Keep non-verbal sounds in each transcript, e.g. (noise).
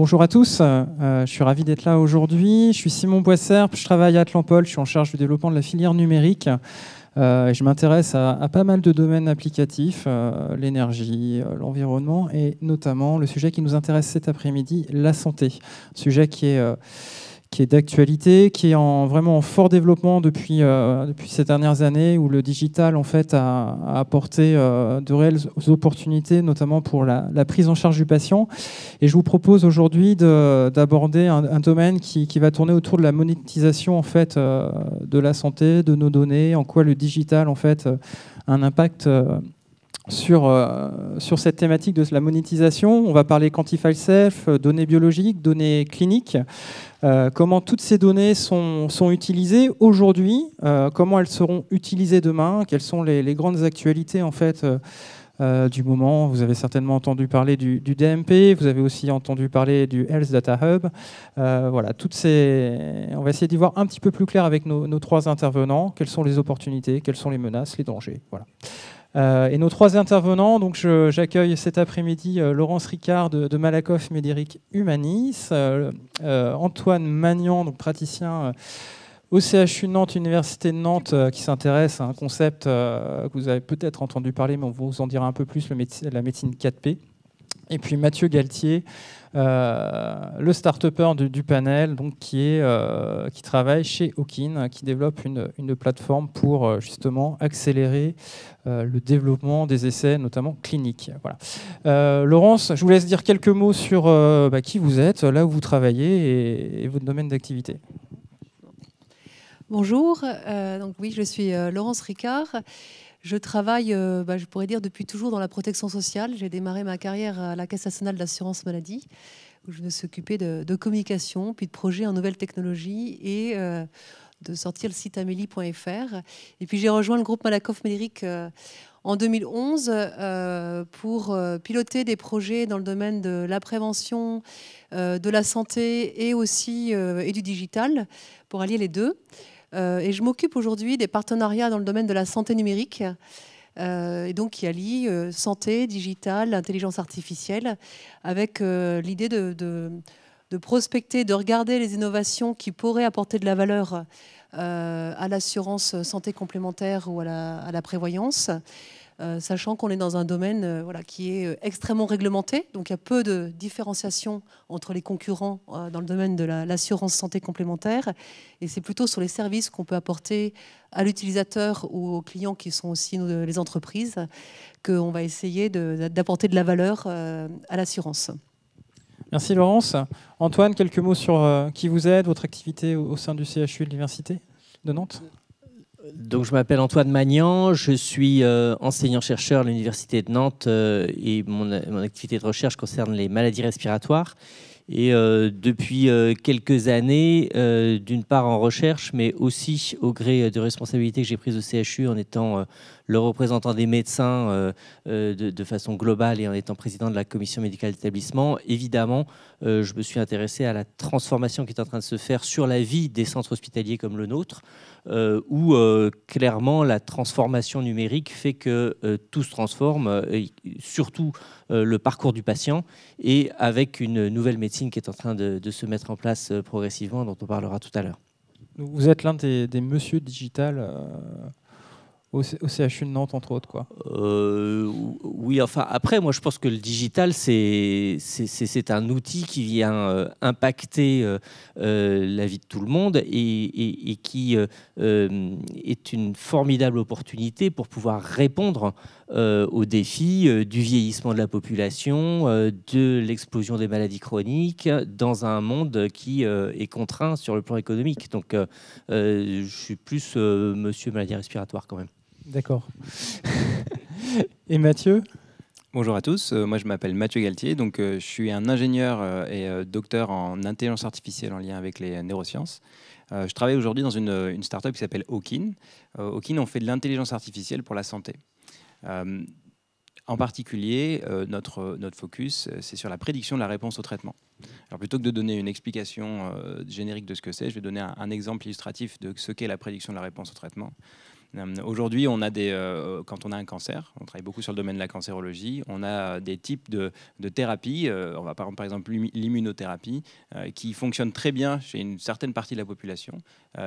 Bonjour à tous, euh, euh, je suis ravi d'être là aujourd'hui. Je suis Simon Boisserp, je travaille à Atlantpol, je suis en charge du développement de la filière numérique. Euh, et je m'intéresse à, pas mal de domaines applicatifs, l'énergie, l'environnement et notamment le sujet qui nous intéresse cet après-midi, la santé. Sujet qui est qui est d'actualité, qui est en, vraiment en fort développement depuis, euh, depuis ces dernières années, où le digital en fait a, apporté euh, de réelles opportunités, notamment pour la, prise en charge du patient. Et je vous propose aujourd'hui d'aborder un, domaine qui, va tourner autour de la monétisation en fait euh, de la santé, de nos données, en quoi le digital en fait a un impact euh, sur, cette thématique de la monétisation. On va parler quantify self, euh, données biologiques, données cliniques, euh, comment toutes ces données sont, utilisées aujourd'hui, comment elles seront utilisées demain, quelles sont les, grandes actualités en fait. du moment, vous avez certainement entendu parler du, DMP, vous avez aussi entendu parler du Health Data Hub. voilà, toutes ces... on va essayer d'y voir un petit peu plus clair avec nos, nos, trois intervenants. Quelles sont les opportunités, quelles sont les menaces, les dangers. Voilà. Euh, et nos trois intervenants, donc j'accueille cet après-midi euh, Laurence Ricard de, Malakoff Médéric Humanis, euh, Antoine Magnan, donc praticien au CHU Nantes, Université de Nantes, qui s'intéresse à un concept que vous avez peut-être entendu parler, mais on vous en dira un peu plus, la médecine 4P et puis Mathieu Galtier, euh, le start-upper du, panel, donc, qui, est, euh, qui travaille chez Okin, qui développe une, plateforme pour euh, justement accélérer le développement des essais, notamment cliniques. Voilà. Laurence, je vous laisse dire quelques mots sur bah, qui vous êtes, là où vous travaillez et, et votre domaine d'activité. Bonjour, donc oui, je suis Laurence Ricard. Je travaille, euh, bah, je pourrais dire, depuis toujours dans la protection sociale. J'ai démarré ma carrière à la Caisse nationale d'assurance maladie, où je me suis occupée de, communication, puis de projets en nouvelles technologies et euh, de sortir le site amélie.fr. Et puis j'ai rejoint le groupe Malakoff-Médéric euh, en 2011 pour piloter des projets dans le domaine de la prévention, de la santé et aussi et du digital pour allier les deux. Euh, et je m'occupe aujourd'hui des partenariats dans le domaine de la santé numérique. Euh, et donc qui allient euh, santé, digital, intelligence artificielle, avec l'idée de, prospecter, de regarder les innovations qui pourraient apporter de la valeur à l'assurance santé complémentaire ou à la prévoyance. Euh, sachant qu'on est dans un domaine euh, qui est euh, extrêmement réglementé, donc il y a peu de différenciation entre les concurrents dans le domaine de l'assurance santé complémentaire, et c'est plutôt sur les services qu'on peut apporter à l'utilisateur ou aux clients qui sont aussi les entreprises qu'on va essayer d'apporter de, la valeur à l'assurance. Merci Laurence. Antoine, quelques mots sur qui vous aide, votre activité au sein du CHU de l'Université de Nantes je m'appelle Antoine Magnan, je suis euh, enseignant-chercheur à l'Université de Nantes euh, et mon, activité de recherche concerne les maladies respiratoires. Et euh, depuis quelques années, d'une part en recherche, mais aussi au gré de responsabilités que j'ai prises au CHU en étant le représentant des médecins de, de, façon globale et en étant président de la commission médicale d'établissement, évidemment, je me suis intéressé à la transformation qui est en train de se faire sur la vie des centres hospitaliers comme le nôtre. Euh, où euh, clairement la transformation numérique fait que euh, tout se transforme, surtout le parcours du patient, et avec une nouvelle médecine qui est en train de, se mettre en place progressivement, dont on parlera tout à l'heure. Vous êtes l'un des, des, monsieur digital au, CHU de Nantes, entre autres quoi. Euh, oui, enfin, après, moi, je pense que le digital, c'est un outil qui vient euh, impacter euh, la vie de tout le monde et, qui est une formidable opportunité pour pouvoir répondre aux défis du vieillissement de la population, de l'explosion des maladies chroniques, dans un monde qui est contraint sur le plan économique. Donc, je suis plus monsieur maladie respiratoire quand même. D'accord. et Mathieu Bonjour à tous, euh, moi je m'appelle Mathieu Galtier, donc euh, je suis un ingénieur euh, et docteur en intelligence artificielle en lien avec les neurosciences. je travaille aujourd'hui dans une, une up qui s'appelle Okin. Okin, on fait de l'intelligence artificielle pour la santé. En particulier, notre, notre focus, c'est sur la prédiction de la réponse au traitement. Alors plutôt que de donner une explication générique de ce que c'est, je vais donner un, un exemple illustratif de ce qu'est la prédiction de la réponse au traitement. Euh, aujourd'hui, on a des, euh, quand on a un cancer, on travaille beaucoup sur le domaine de la cancérologie, on a des types de, de thérapies, euh, on va prendre par exemple l'immunothérapie, qui fonctionne très bien chez une certaine partie de la population,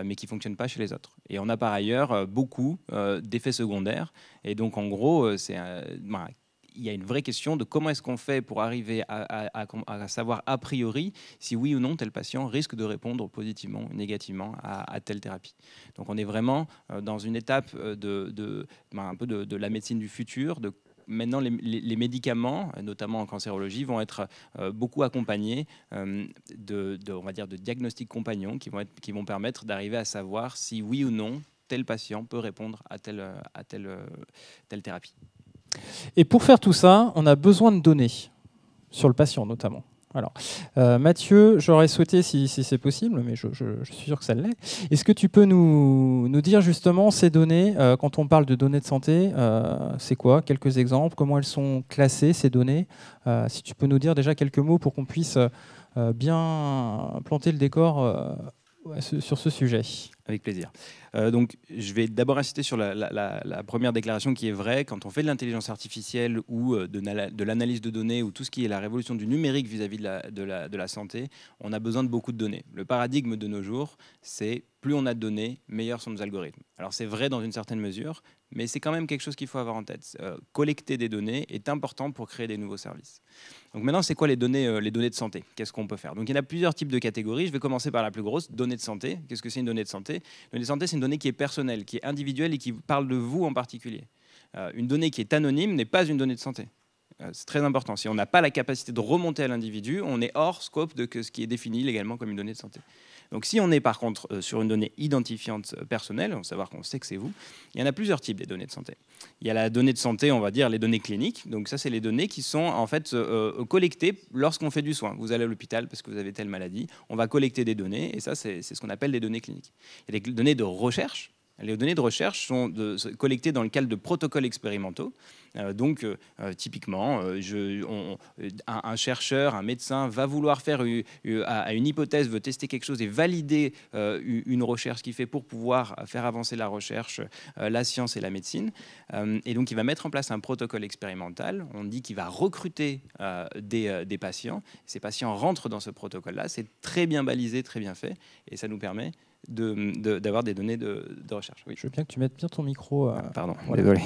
mais qui ne fonctionne pas chez les autres. Et on a par ailleurs beaucoup d'effets secondaires. Et donc en gros, c'est un, bah, il y a une vraie question de comment est-ce qu'on fait pour arriver à, savoir a priori si oui ou non tel patient risque de répondre positivement ou négativement à, telle thérapie. Donc on est vraiment euh, dans une étape euh, de, ben, un peu de, la médecine du futur, maintenant les, médicaments, notamment en cancérologie, vont être euh, beaucoup accompagnés de, on va dire, de diagnostics compagnons qui vont, permettre d'arriver à savoir si oui ou non tel patient peut répondre à telle thérapie. Et pour faire tout ça, on a besoin de données, sur le patient notamment. Alors, euh, Mathieu, j'aurais souhaité, si, c'est possible, mais je, suis sûr que ça l'est, est-ce que tu peux nous, nous, dire justement ces données, euh, quand on parle de données de santé, euh, c'est quoi Quelques exemples, comment elles sont classées, ces données Si tu peux nous dire déjà quelques mots pour qu'on puisse bien planter le décor sur ce sujet. Avec plaisir. Euh, donc, je vais d'abord insister sur la, première déclaration qui est vraie. Quand on fait de l'intelligence artificielle ou euh, de, de l'analyse de données ou tout ce qui est la révolution du numérique vis-à-vis de, la santé, on a besoin de beaucoup de données. Le paradigme de nos jours, c'est plus on a de données, meilleurs sont nos algorithmes. Alors c'est vrai dans une certaine mesure, mais c'est quand même quelque chose qu'il faut avoir en tête. Euh, collecter des données est important pour créer des nouveaux services. Donc maintenant, c'est quoi les données, euh, les données de santé Qu'est-ce qu'on peut faire Donc il y a plusieurs types de catégories. Je vais commencer par la plus grosse, données de santé. Qu'est-ce que c'est une donnée de santé Une donnée de santé, c'est une donnée qui est personnelle, qui est individuelle et qui parle de vous en particulier. Euh, une donnée qui est anonyme n'est pas une donnée de santé. Euh, c'est très important. Si on n'a pas la capacité de remonter à l'individu, on est hors scope de ce qui est défini légalement comme une donnée de santé. Donc si on est par contre euh, sur une donnée identifiante euh, personnelle, on savoir qu'on sait que c'est vous, il y en a plusieurs types des données de santé. Il y a la donnée de santé, on va dire les données cliniques. Donc ça, c'est les données qui sont en fait euh, collectées lorsqu'on fait du soin. Vous allez à l'hôpital parce que vous avez telle maladie, on va collecter des données et ça, c'est ce qu'on appelle des données cliniques. Il y a des données de recherche les données de recherche sont collectées dans le cadre de protocoles expérimentaux. Euh, donc, euh, euh, typiquement, un, chercheur, un médecin va vouloir faire une, une hypothèse, veut tester quelque chose et valider une recherche qu'il fait pour pouvoir faire avancer la recherche, la science et la médecine. et donc, il va mettre en place un protocole expérimental. On dit qu'il va recruter des patients. Ces patients rentrent dans ce protocole-là. C'est très bien balisé, très bien fait. Et ça nous permet d'avoir de, des données de, de recherche. Oui. Je veux bien que tu mettes bien ton micro. Euh, ah, pardon, désolé.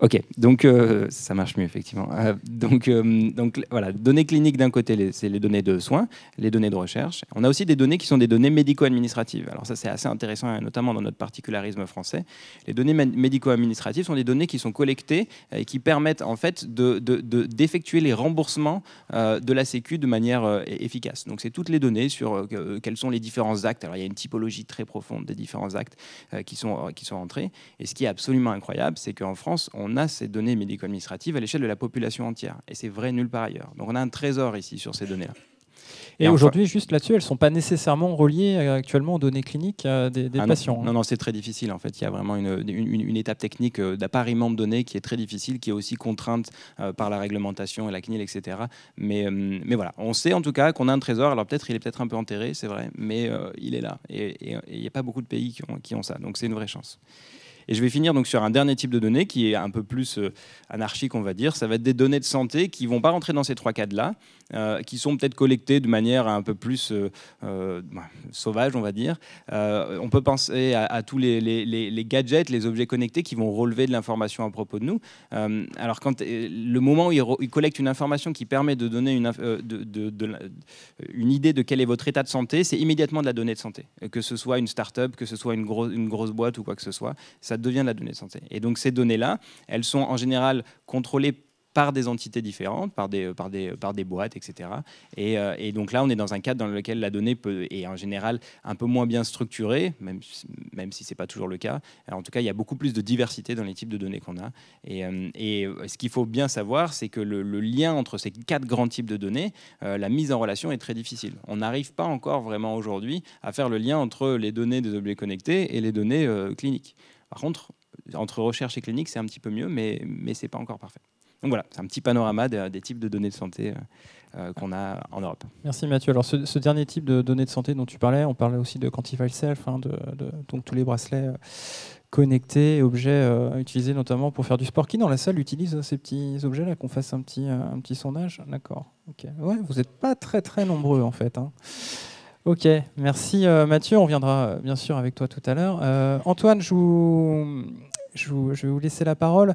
Ok, donc euh, ça marche mieux effectivement. Euh, donc, donc voilà, données cliniques d'un côté, c'est les données de soins, les données de recherche. On a aussi des données qui sont des données médico-administratives. Alors ça c'est assez intéressant, hein, notamment dans notre particularisme français. Les données médico-administratives sont des données qui sont collectées et qui permettent en fait d'effectuer de, les remboursements de la Sécu de manière e-, efficace. Donc c'est toutes les données sur quels sont les différents actes. Alors il y a une typologie très profonde des différents actes euh, qui, sont, euh, qui sont entrés Et ce qui est absolument incroyable, c'est qu'en France, on a ces données médico-administratives à l'échelle de la population entière. Et c'est vrai nulle part ailleurs. Donc on a un trésor ici sur ces données-là. Et, aujourd'hui, juste là-dessus, elles ne sont pas nécessairement reliées euh, actuellement aux données cliniques euh, des, ah patients. Hein. Non, non, c'est très difficile en fait. Il y a vraiment une, étape technique euh, d'appariement de données qui est très difficile, qui est aussi contrainte par la réglementation et la CNIL, etc. Mais, mais voilà, on sait en tout cas qu'on a un trésor. Alors peut-être il est peut-être un peu enterré, c'est vrai, mais il est là. Et il n'y a pas beaucoup de pays qui ont, ça. Donc c'est une vraie chance. Et je vais finir donc sur un dernier type de données qui est un peu plus anarchique, on va dire. Ça va être des données de santé qui vont pas rentrer dans ces trois cadres-là, euh, qui sont peut-être collectés de manière un peu plus euh, euh, bah, sauvage, on va dire. on peut penser à, tous les, gadgets, les objets connectés qui vont relever de l'information à propos de nous. alors, quand, le moment où ils, collectent une information qui permet de donner une, de, une idée de quel est votre état de santé, c'est immédiatement de la donnée de santé. Que ce soit une start-up, que ce soit une, une grosse boîte ou quoi que ce soit, ça devient de la donnée de santé. Et donc, ces données-là, elles sont en général contrôlées par des entités différentes, par des, par des, par des boîtes, etc. Euh, et, donc là, on est dans un cadre dans lequel la donnée peut, est en général un peu moins bien structurée, même, même si ce n'est pas toujours le cas. en tout cas, il y a beaucoup plus de diversité dans les types de données qu'on a. Et, euh, euh, ce qu'il faut bien savoir, c'est que le, lien entre ces quatre grands types de données, la mise en relation est très difficile. On n'arrive pas encore vraiment aujourd'hui à faire le lien entre les données des objets connectés et les données cliniques. Par contre, entre recherche et clinique, c'est un petit peu mieux, mais, mais ce n'est pas encore parfait. Donc voilà, c'est un petit panorama des types de données de santé euh, euh, qu'on a en Europe. Merci Mathieu. Alors ce, dernier type de données de santé dont tu parlais, on parlait aussi de Quantify Self, hein, donc tous les bracelets euh, connectés, objets utilisés notamment pour faire du sport. Qui dans la salle utilise ces petits objets-là Qu'on fasse un petit, un sondage D'accord. vous n'êtes pas très très nombreux en fait. Hein. Ok, merci Mathieu. On viendra bien sûr avec toi tout à l'heure. Antoine, je, vous, je, je, vais vous laisser la parole.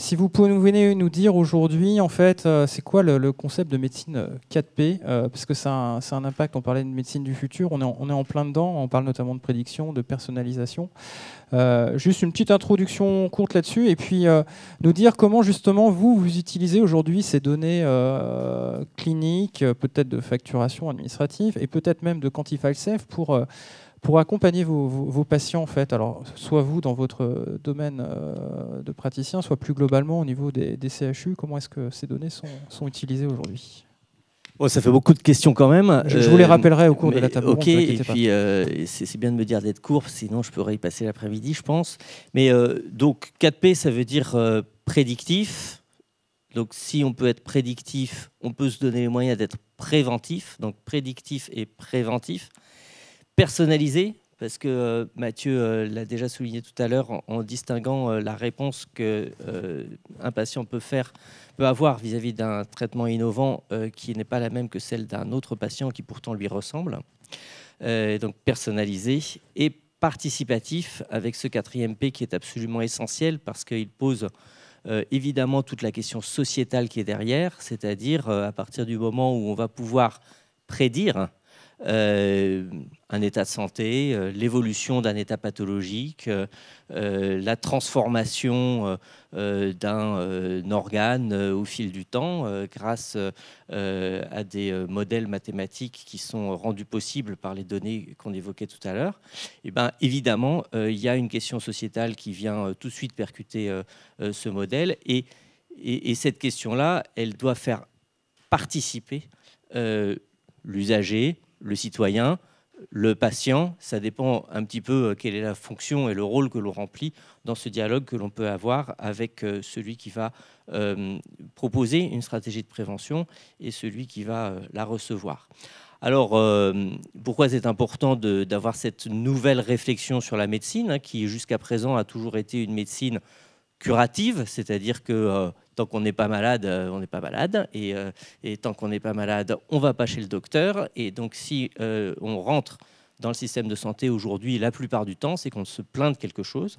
Si vous pouvez nous, nous dire aujourd'hui, en fait, euh, c'est quoi le, concept de médecine 4P euh, euh, Parce que ça un, impact, on parlait de médecine du futur, on est, en, plein dedans, on parle notamment de prédiction, de personnalisation. juste une petite introduction courte là-dessus, et puis nous dire comment justement vous, vous utilisez aujourd'hui ces données cliniques, peut-être de facturation administrative, et peut-être même de quantify safe pour pour accompagner vos, patients, en fait, alors soit vous dans votre euh, domaine euh, de praticien, soit plus globalement au niveau des, CHU, comment est-ce que ces données sont, utilisées aujourd'hui oh, ça fait beaucoup de questions quand même. Je, vous les euh, rappellerai au cours de la table Ok, et puis c'est bien de me dire d'être court, sinon je pourrais y passer l'après-midi, je pense. Mais donc 4P, ça veut dire prédictif. Donc si on peut être prédictif, on peut se donner les moyens d'être préventif. Donc prédictif et préventif personnalisé, parce que euh, Mathieu euh, l'a déjà souligné tout à l'heure en, distinguant euh, la réponse que un patient peut faire, peut avoir vis-à-vis d'un traitement innovant qui n'est pas la même que celle d'un autre patient qui pourtant lui ressemble. donc personnalisé et participatif avec ce quatrième P qui est absolument essentiel parce qu'il pose évidemment toute la question sociétale qui est derrière, c'est-à-dire à partir du moment où on va pouvoir prédire euh, un état de santé, euh, l'évolution d'un état pathologique, euh, la transformation d'un organe au fil du temps grâce à des modèles mathématiques qui sont rendus possibles par les données qu'on évoquait tout à l'heure, et eh ben, évidemment, il y a une question sociétale qui vient tout de suite percuter ce modèle. et, et cette question-là, elle doit faire participer l'usager, le citoyen, le patient. Ça dépend un petit peu euh, quelle est la fonction et le rôle que l'on remplit dans ce dialogue que l'on peut avoir avec euh, celui qui va euh, proposer une stratégie de prévention et celui qui va la recevoir. Alors, pourquoi c'est important d'avoir cette nouvelle réflexion sur la médecine, hein, qui jusqu'à présent a toujours été une médecine curative, c'est-à-dire que tant qu'on n'est pas malade, euh, on n'est pas malade. Euh, et, tant qu'on n'est pas malade, on ne va pas chez le docteur. Et donc, si euh, on rentre dans le système de santé aujourd'hui, la plupart du temps, c'est qu'on se plaint de quelque chose.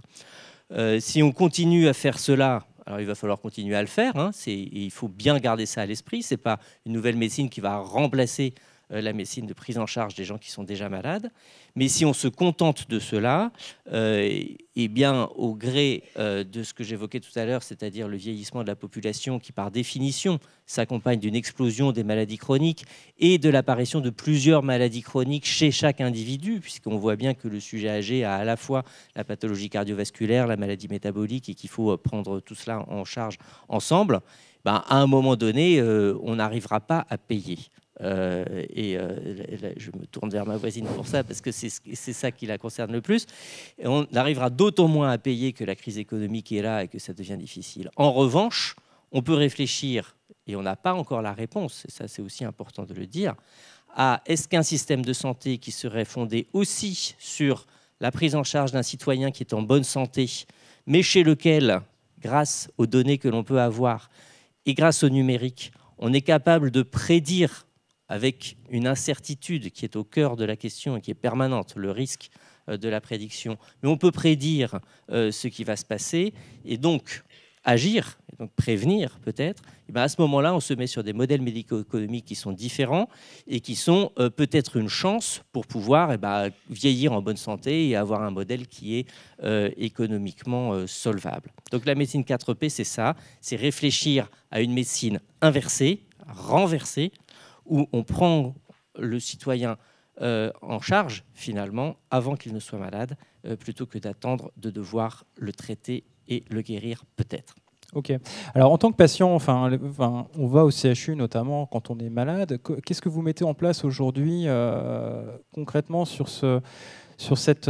si on continue à faire cela, alors il va falloir continuer à le faire. Hein, il faut bien garder ça à l'esprit. C'est pas une nouvelle médecine qui va remplacer euh, la médecine de prise en charge des gens qui sont déjà malades. Mais si on se contente de cela, et euh, eh bien, au gré euh, de ce que j'évoquais tout à l'heure, c'est-à-dire le vieillissement de la population qui, par définition, s'accompagne d'une explosion des maladies chroniques et de l'apparition de plusieurs maladies chroniques chez chaque individu, puisqu'on voit bien que le sujet âgé a à la fois la pathologie cardiovasculaire, la maladie métabolique, et qu'il faut prendre tout cela en charge ensemble, ben, à un moment donné, on n'arrivera pas à payer. Euh, et euh, je me tourne vers ma voisine pour ça, parce que c'est ça qui la concerne le plus. Et on arrivera d'autant moins à payer que la crise économique est là et que ça devient difficile. En revanche, on peut réfléchir, et on n'a pas encore la réponse, et ça c'est aussi important de le dire, à est-ce qu'un système de santé qui serait fondé aussi sur la prise en charge d'un citoyen qui est en bonne santé, mais chez lequel, grâce aux données que l'on peut avoir et grâce au numérique, on est capable de prédire avec une incertitude qui est au cœur de la question et qui est permanente, le risque euh, de la prédiction. Mais on peut prédire euh, ce qui va se passer et donc agir, donc prévenir peut-être, et ben, à ce moment-là, on se met sur des modèles médico-économiques qui sont différents et qui sont euh, peut-être une chance pour pouvoir et eh ben, vieillir en bonne santé et avoir un modèle qui est économiquement solvable. Donc la médecine 4P, c'est ça, c'est réfléchir à une médecine inversée, renversée, où on prend le citoyen euh, en charge, finalement, avant qu'il ne soit malade, euh, plutôt que d'attendre de devoir le traiter et le guérir peut-être. Ok. Alors en tant que patient, enfin, on va au CHU notamment quand on est malade. Qu'est-ce que vous mettez en place aujourd'hui euh, concrètement sur ce, sur cette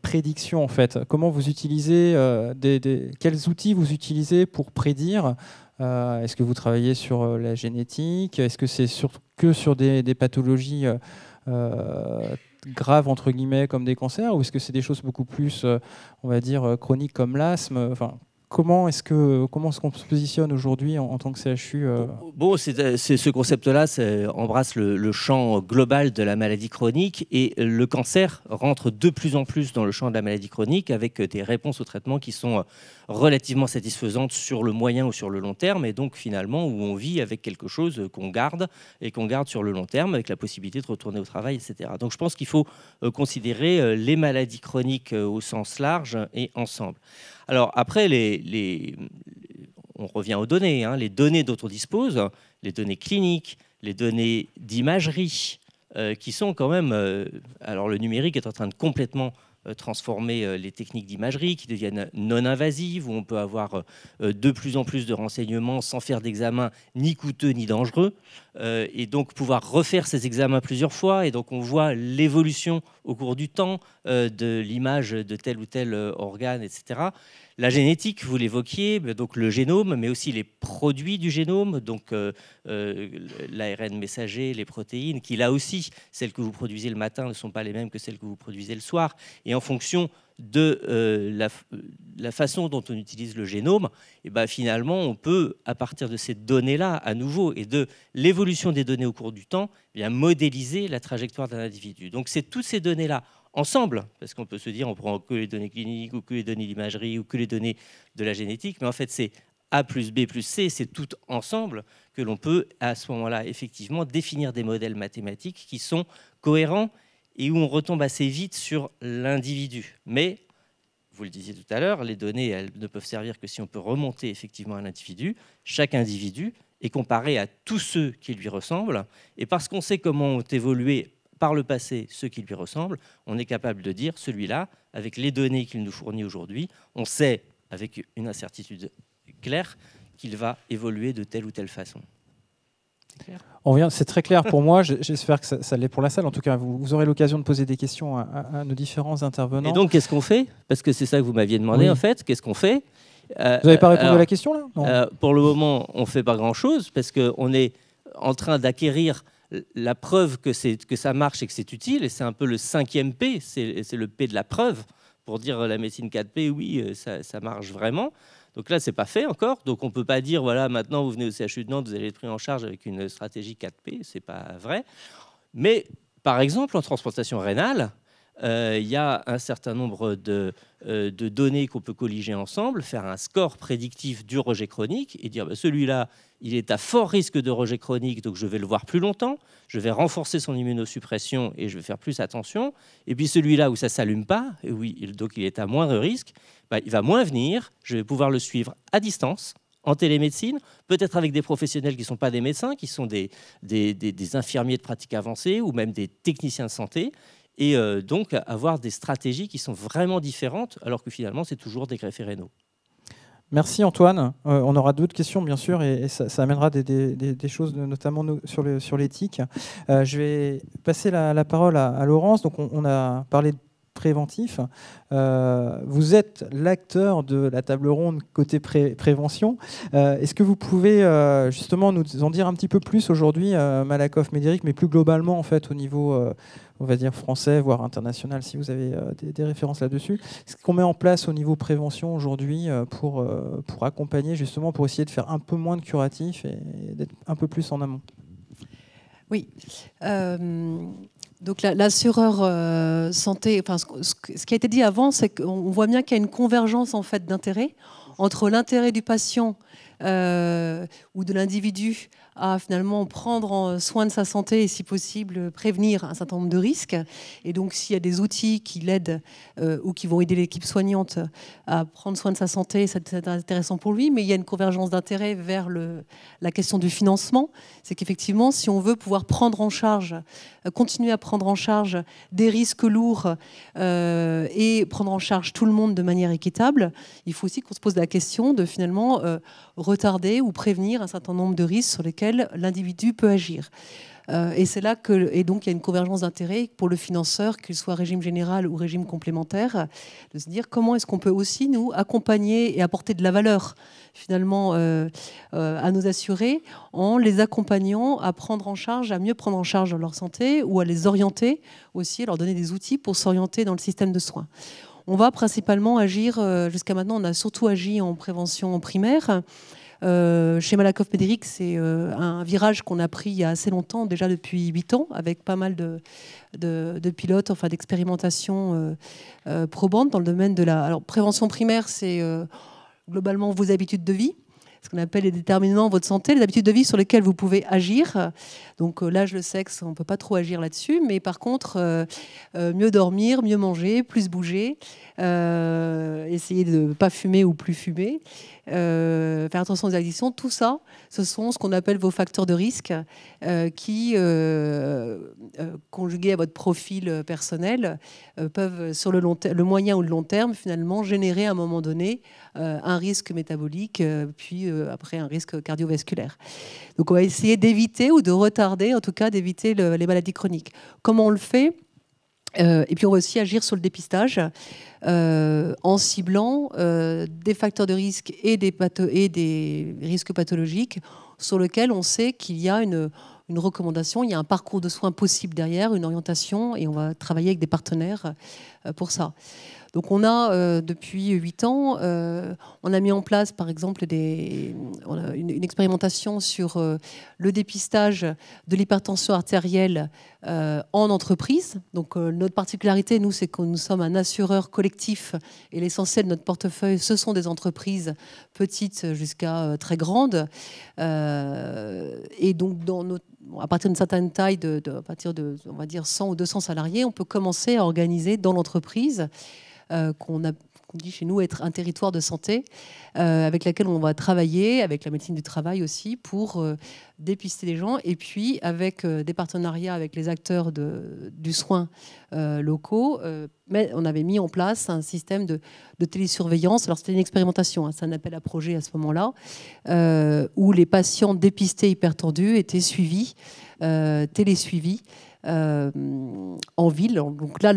prédiction en fait Comment vous utilisez des, quels outils vous utilisez pour prédire euh, est-ce que vous travaillez sur euh, la génétique Est-ce que c'est que sur des, pathologies euh, graves entre guillemets comme des cancers ou est-ce que c'est des choses beaucoup plus on va dire chroniques comme l'asthme enfin comment est-ce que comment qu'on se positionne aujourd'hui en, tant que CHU c'est ce concept-là embrasse le, le, champ global de la maladie chronique et le cancer rentre de plus en plus dans le champ de la maladie chronique avec des réponses aux traitements qui sont relativement satisfaisante sur le moyen ou sur le long terme, et donc finalement où on vit avec quelque chose qu'on garde et qu'on garde sur le long terme, avec la possibilité de retourner au travail, etc. Donc je pense qu'il faut euh, considérer euh, les maladies chroniques euh, au sens large et ensemble. Alors après, les, on revient aux données, hein. les données dont on dispose, les données cliniques, les données d'imagerie, qui sont quand même... alors le numérique est en train de complètement euh, transformer euh, les techniques d'imagerie qui deviennent non invasives, où on peut avoir euh, de plus en plus de renseignements sans faire d'examens ni coûteux ni dangereux, et donc pouvoir refaire ces examens plusieurs fois. Et donc on voit l'évolution au cours du temps de l'image de tel ou tel organe, etc. La génétique, vous l'évoquiez, donc le génome, mais aussi les produits du génome, donc euh, euh, l'ARN messager, les protéines, qui là aussi, celles que vous produisez le matin ne sont pas les mêmes que celles que vous produisez le soir. Et en fonction de euh, la, façon dont on utilise le génome, et eh ben finalement, on peut, à partir de ces données-là, à nouveau, et de l'évolution des données au cours du temps, eh bien modéliser la trajectoire d'un individu. Donc c'est toutes ces données-là ensemble, parce qu'on peut se dire on prend que les données cliniques ou que les données d'imagerie ou que les données de la génétique, mais en fait c'est A plus B plus C, c'est tout ensemble que l'on peut à ce moment-là effectivement définir des modèles mathématiques qui sont cohérents et où on retombe assez vite sur l'individu. Mais, vous le disiez tout à l'heure, les données elles ne peuvent servir que si on peut remonter effectivement à l'individu, chaque individu, est comparé à tous ceux qui lui ressemblent. Et parce qu'on sait comment ont évolué par le passé ce qui lui ressemble, on est capable de dire celui-là, avec les données qu'il nous fournit aujourd'hui, on sait avec une incertitude claire qu'il va évoluer de telle ou telle façon. c'est très clair pour moi. J'espère que ça, allait l'est pour la salle. En tout cas, vous, aurez l'occasion de poser des questions à, nos différents intervenants. Et donc, qu'est-ce qu'on fait Parce que c'est ça que vous m'aviez demandé en fait. Qu'est-ce qu'on fait euh, Vous n'avez pas répondu à la question là euh, Pour le moment, on ne fait pas grand-chose parce qu'on est en train d'acquérir la preuve que, que ça marche et que c'est utile, et c'est un peu le cinquième P, c'est le P de la preuve, pour dire euh, la médecine 4P, oui, euh, ça, marche vraiment. Donc là, n'est pas fait encore. Donc on peut pas dire, voilà, maintenant vous venez au CHU de Nantes, vous allez être pris en charge avec une stratégie 4P, Ce n'est pas vrai. Mais par exemple, en transplantation rénale, euh, il y a un certain nombre euh, de, données qu'on peut colliger ensemble, faire un score prédictif du rejet chronique et dire bah, celui-là, il est à fort risque de rejet chronique, donc je vais le voir plus longtemps, je vais renforcer son immunosuppression et je vais faire plus attention. Et puis celui-là où ça ne s'allume pas, oui, donc il est à moindre risque, bah, il va moins venir, je vais pouvoir le suivre à distance en télémédecine, peut-être avec des professionnels qui ne sont pas des médecins, qui sont des, des infirmiers de pratique avancée ou même des techniciens de santé et euh, donc avoir des stratégies qui sont vraiment différentes, alors que finalement, c'est toujours des greffes rénaux. Merci Antoine. Euh, on aura d'autres questions bien sûr et, ça, amènera des, choses notamment sur l'éthique. Euh, je vais passer la, parole à, Laurence. Donc on, a parlé de préventif. Euh, vous êtes l'acteur de la table ronde côté prévention. Euh, est-ce que vous pouvez euh, justement nous en dire un petit peu plus aujourd'hui, Malakoff Médéric, mais plus globalement en fait au niveau, on va dire français, voire international, si vous avez des, références là-dessus, ce qu'on met en place au niveau prévention aujourd'hui pour, pour accompagner justement, pour essayer de faire un peu moins de curatif et, d'être un peu plus en amont. Oui. Euh, donc l'assureur euh, santé, ce, qui a été dit avant, c'est qu'on voit bien qu'il y a une convergence en fait d'intérêts entre l'intérêt du patient euh, ou de l'individu à finalement prendre soin de sa santé et si possible prévenir un certain nombre de risques. Et donc s'il y a des outils qui l'aident euh, ou qui vont aider l'équipe soignante à prendre soin de sa santé, c'est intéressant pour lui. Mais il y a une convergence d'intérêts vers le, la question du financement. C'est qu'effectivement, si on veut pouvoir prendre en charge, euh, continuer à prendre en charge des risques lourds euh, et prendre en charge tout le monde de manière équitable, il faut aussi qu'on se pose la question de finalement retarder ou prévenir un certain nombre de risques sur lesquels l'individu peut agir. Euh, et c'est là que, et donc il y a une convergence d'intérêts pour le financeur, qu'il soit régime général ou régime complémentaire, de se dire comment est-ce qu'on peut aussi nous accompagner et apporter de la valeur finalement euh, euh, à nos assurés en les accompagnant à prendre en charge, à mieux prendre en charge leur santé ou à les orienter aussi, à leur donner des outils pour s'orienter dans le système de soins. On va principalement agir, jusqu'à maintenant on a surtout agi en prévention primaire. Euh, chez Malakoff-Pédéric, c'est euh, un virage qu'on a pris il y a assez longtemps, déjà depuis 8 ans, avec pas mal de, pilotes, enfin d'expérimentations euh, probantes dans le domaine de la. Alors, prévention primaire, c'est globalement vos habitudes de vie ce qu'on appelle les déterminants de votre santé, les habitudes de vie sur lesquelles vous pouvez agir. Donc l'âge, le sexe, on ne peut pas trop agir là-dessus, mais par contre, mieux dormir, mieux manger, plus bouger, euh, essayer de ne pas fumer ou plus fumer, euh, faire attention aux addictions, tout ça, ce sont ce qu'on appelle vos facteurs de risque euh, qui, conjugués à votre profil personnel, peuvent, sur le, long le moyen ou le long terme, finalement, générer à un moment donné un risque métabolique, puis après un risque cardiovasculaire. Donc on va essayer d'éviter ou de retarder, en tout cas d'éviter les maladies chroniques. Comment on le fait euh, et puis on va aussi agir sur le dépistage euh, en ciblant euh, des facteurs de risque et des, risques pathologiques sur lesquels on sait qu'il y a une, recommandation, il y a un parcours de soins possible derrière, une orientation, et on va travailler avec des partenaires pour ça. Donc on a euh, depuis 8 ans, euh, on a mis en place par exemple des, une, expérimentation sur euh, le dépistage de l'hypertension artérielle en entreprise. Donc notre particularité, nous, c'est que nous sommes un assureur collectif et l'essentiel de notre portefeuille, ce sont des entreprises petites jusqu'à très grandes. et donc dans notre, à partir d'une certaine taille, de, à partir de on va dire 100 ou 200 salariés, on peut commencer à organiser dans l'entreprise euh, qu'on a dit chez nous être un territoire de santé euh, avec laquelle on va travailler, avec la médecine du travail aussi, pour euh, dépister les gens. Et puis, avec des partenariats avec les acteurs du soin locaux, mais on avait mis en place un système de, télésurveillance. Alors, c'était une expérimentation, hein, c'est un appel à projet à ce moment-là, où les patients dépistés hypertendus étaient suivis, télésuivis. Euh, en ville. Donc là,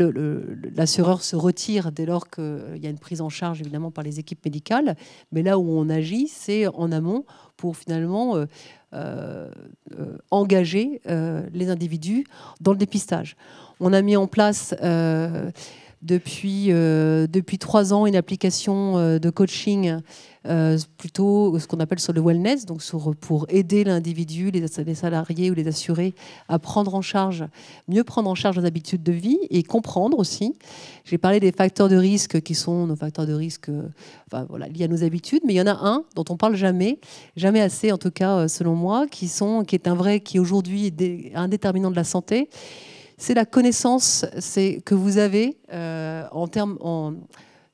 l'assureur se retire dès lors qu'il y a une prise en charge, évidemment, par les équipes médicales. Mais là où on agit, c'est en amont pour finalement euh, euh, engager les individus dans le dépistage. On a mis en place depuis, euh, depuis trois ans une application euh, de coaching euh, plutôt ce qu'on appelle sur le wellness, donc sur, pour aider l'individu, les, salariés ou les assurés à prendre en charge, mieux prendre en charge leurs habitudes de vie et comprendre aussi. J'ai parlé des facteurs de risque qui sont nos facteurs de risque enfin, voilà, liés à nos habitudes, mais il y en a un dont on parle jamais, jamais assez en tout cas selon moi, qui, sont, qui est un vrai, qui aujourd'hui est un déterminant de la santé c'est la connaissance que vous avez euh, en termes.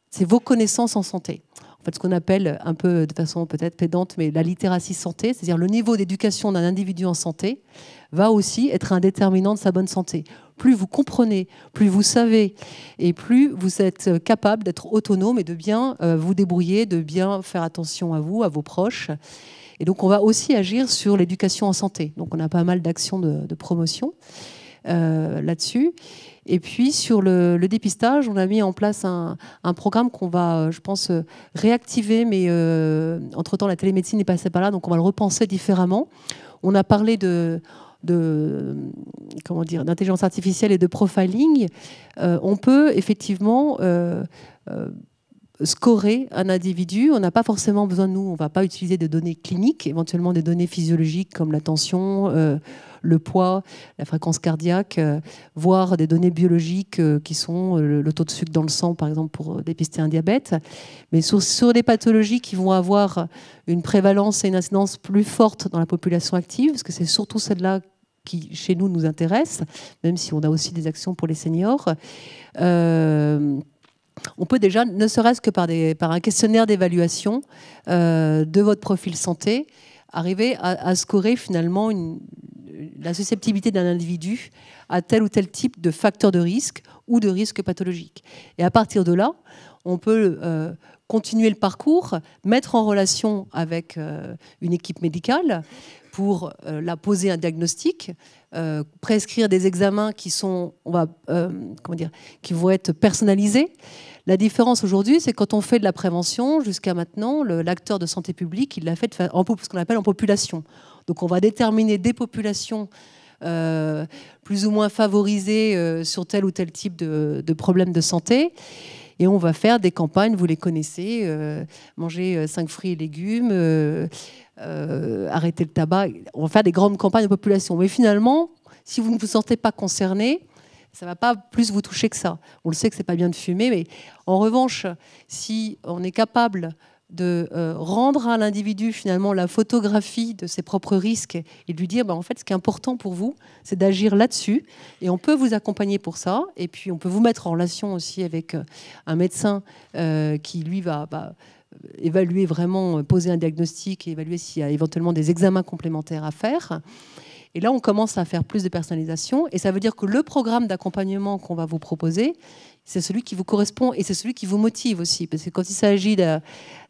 c'est vos connaissances en santé. En fait, ce qu'on appelle un peu de façon peut-être pédante, mais la littératie santé, c'est-à-dire le niveau d'éducation d'un individu en santé, va aussi être un déterminant de sa bonne santé. Plus vous comprenez, plus vous savez, et plus vous êtes capable d'être autonome et de bien euh, vous débrouiller, de bien faire attention à vous, à vos proches. Et donc, on va aussi agir sur l'éducation en santé. Donc, on a pas mal d'actions de promotion. Euh, là-dessus. Et puis sur le, dépistage, on a mis en place un, programme qu'on va, euh, je pense, euh, réactiver, mais entre-temps, la télémédecine n'est passée par là, donc on va le repenser différemment. On a parlé de de comment dire d'intelligence artificielle et de profiling, on peut effectivement scorer un individu. On n'a pas forcément besoin de nous. On ne va pas utiliser des données cliniques, éventuellement des données physiologiques comme la tension le poids, la fréquence cardiaque, euh, voire des données biologiques euh, qui sont euh, le, taux de sucre dans le sang, par exemple, pour dépister un diabète. Mais sur, des les pathologies qui vont avoir une prévalence et une incidence plus forte dans la population active, parce que c'est surtout celle-là qui, chez nous, nous intéresse, même si on a aussi des actions pour les seniors. on peut déjà, ne serait-ce que par, un questionnaire d'évaluation de votre profil santé, arriver à scorer finalement une, la susceptibilité d'un individu à tel ou tel type de facteur de risque ou de risque pathologique. Et à partir de là, on peut euh, continuer le parcours, mettre en relation avec euh, une équipe médicale pour euh, la poser un diagnostic, prescrire des examens qui sont, on va, comment dire, qui vont être personnalisés. La différence aujourd'hui, c'est quand on fait de la prévention, jusqu'à maintenant, l'acteur de santé publique, il l'a fait en, ce qu'on appelle en population. Donc on va déterminer des populations euh, plus ou moins favorisées euh, sur tel ou tel type de, problème de santé. Et on va faire des campagnes, vous les connaissez, euh, manger cinq fruits et légumes, arrêter le tabac. On va faire des grandes campagnes de population. Mais finalement, si vous ne vous sentez pas concerné, ça ne va pas plus vous toucher que ça. On le sait que ce n'est pas bien de fumer, mais en revanche, si on est capable de euh, rendre à l'individu finalement la photographie de ses propres risques et de lui dire bah, en fait ce qui est important pour vous c'est d'agir là-dessus et on peut vous accompagner pour ça et puis on peut vous mettre en relation aussi avec euh, un médecin euh, qui lui va bah, évaluer vraiment poser un diagnostic et évaluer s'il y a éventuellement des examens complémentaires à faire et là on commence à faire plus de personnalisation et ça veut dire que le programme d'accompagnement qu'on va vous proposer c'est celui qui vous correspond et c'est celui qui vous motive aussi. Parce que quand il s'agit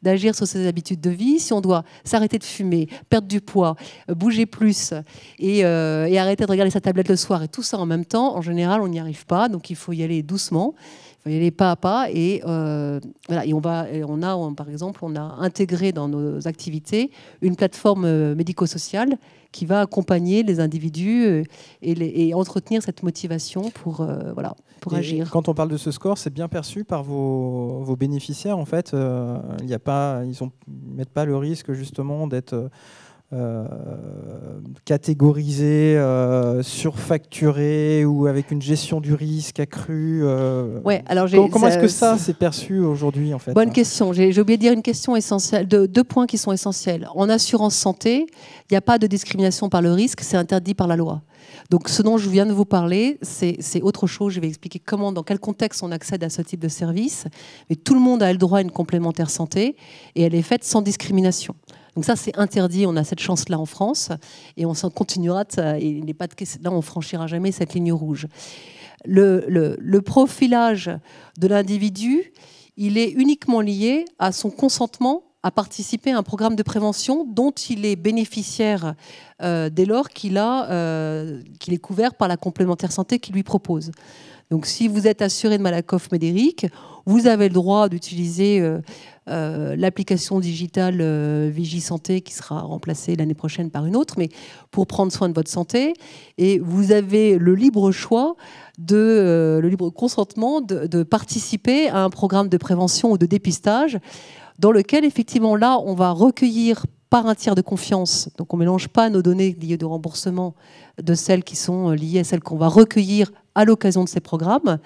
d'agir sur ses habitudes de vie, si on doit s'arrêter de fumer, perdre du poids, euh, bouger plus euh, et, arrêter de regarder sa tablette le soir et tout ça en même temps, en général, on n'y arrive pas. Donc il faut y aller doucement, il faut y aller pas à pas. Et, euh, voilà, et on, va, on a, par exemple, on a intégré dans nos activités une plateforme médico-sociale qui va accompagner les individus euh, et, entretenir cette motivation pour, euh, voilà, pour agir. Quand on parle de ce score, c'est bien perçu par vos, bénéficiaires. En fait, euh, Il y a pas, ils ne mettent pas le risque justement d'être Catégorisés, euh, catégorisé, euh, ou avec une gestion du risque accrue euh, ouais, alors Comment, comment est-ce que ça s'est perçu aujourd'hui en fait Bonne hein question. J'ai oublié de dire une question essentielle, de, deux points qui sont essentiels. En assurance santé, il n'y a pas de discrimination par le risque, c'est interdit par la loi. Donc ce dont je viens de vous parler, c'est autre chose. Je vais expliquer comment, dans quel contexte on accède à ce type de service. Mais tout le monde a le droit à une complémentaire santé et elle est faite sans discrimination. Donc ça, c'est interdit. On a cette chance-là en France et on s'en continuera. pas de... Là, on franchira jamais cette ligne rouge. Le, profilage de l'individu, il est uniquement lié à son consentement à participer à un programme de prévention dont il est bénéficiaire euh, dès lors euh, qu'il est couvert par la complémentaire santé qu'il lui propose. Donc si vous êtes assuré de Malakoff Médéric, vous avez le droit d'utiliser euh, euh, l'application digitale euh, Vigisanté qui sera remplacée l'année prochaine par une autre, mais pour prendre soin de votre santé. Et vous avez le libre choix, de, le libre consentement de, participer à un programme de prévention ou de dépistage dans lequel effectivement là, on va recueillir par un tiers de confiance. Donc on ne mélange pas nos données liées au remboursement de celles qui sont liées à celles qu'on va recueillir à l'occasion de ces programmes.